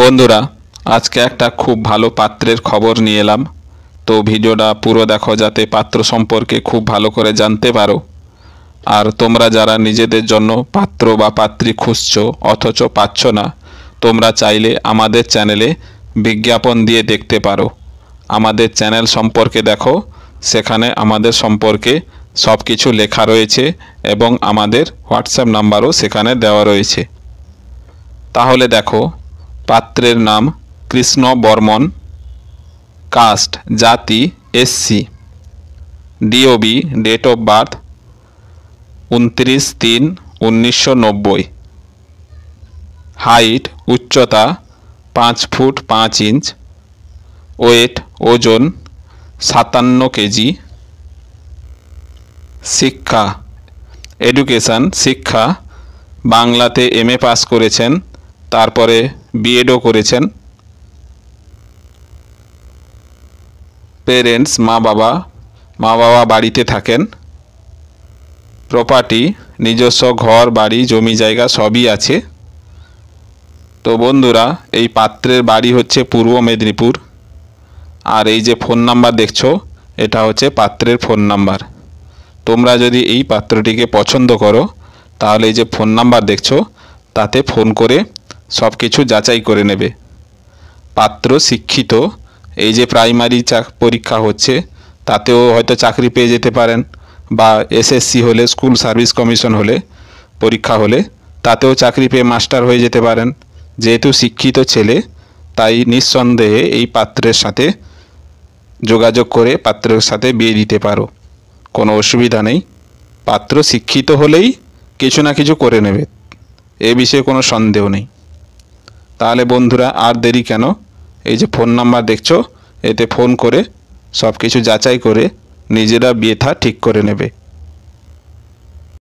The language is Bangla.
বন্ধুরা আজকে একটা খুব ভালো পাত্রের খবর নিয়ে এলাম তো ভিডিওটা পুরো দেখো যাতে পাত্র সম্পর্কে খুব ভালো করে জানতে পারো আর তোমরা যারা নিজেদের জন্য পাত্র বা পাত্রী খুঁজছো অথচ পাচ্ছ না তোমরা চাইলে আমাদের চ্যানেলে বিজ্ঞাপন দিয়ে দেখতে পারো আমাদের চ্যানেল সম্পর্কে দেখো সেখানে আমাদের সম্পর্কে সব কিছু লেখা রয়েছে এবং আমাদের হোয়াটসঅ্যাপ নাম্বারও সেখানে দেওয়া রয়েছে তাহলে দেখো পাত্রের নাম কৃষ্ণ বর্মন কাস্ট জাতি SC DOB date of birth উনত্রিশ তিন উনিশশো নব্বই হাইট উচ্চতা পাঁচ ফুট পাঁচ ইঞ্চ ওয়েট ওজন সাতান্ন কেজি শিক্ষা এডুকেশান শিক্ষা বাংলাতে এম এ পাস করেছেন তারপরে বিএডও করেছেন পেরেন্টস মা বাবা মা বাবা বাড়িতে থাকেন প্রপার্টি নিজস্ব ঘর বাড়ি জমি জায়গা সবই আছে তো বন্ধুরা এই পাত্রের বাড়ি হচ্ছে পূর্ব মেদিনীপুর আর এই যে ফোন নাম্বার দেখছো এটা হচ্ছে পাত্রের ফোন নাম্বার তোমরা যদি এই পাত্রটিকে পছন্দ করো তাহলে এই যে ফোন নাম্বার দেখছো তাতে ফোন করে সব কিছু যাচাই করে নেবে পাত্র শিক্ষিত এই যে প্রাইমারি পরীক্ষা হচ্ছে তাতেও হয়তো চাকরি পেয়ে যেতে পারেন বা এসএসসি হলে স্কুল সার্ভিস কমিশন হলে পরীক্ষা হলে তাতেও চাকরি পেয়ে মাস্টার হয়ে যেতে পারেন যেহেতু শিক্ষিত ছেলে তাই নিঃসন্দেহে এই পাত্রের সাথে যোগাযোগ করে পাত্রের সাথে বিয়ে দিতে পারো কোনো অসুবিধা নেই পাত্র শিক্ষিত হলেই কিছু না কিছু করে নেবে এ বিষয়ে কোনো সন্দেহ নেই তাহলে বন্ধুরা আর দেরি কেন এই যে ফোন নাম্বার দেখছো এতে ফোন করে সব কিছু যাচাই করে নিজেরা বিয়েথা ঠিক করে নেবে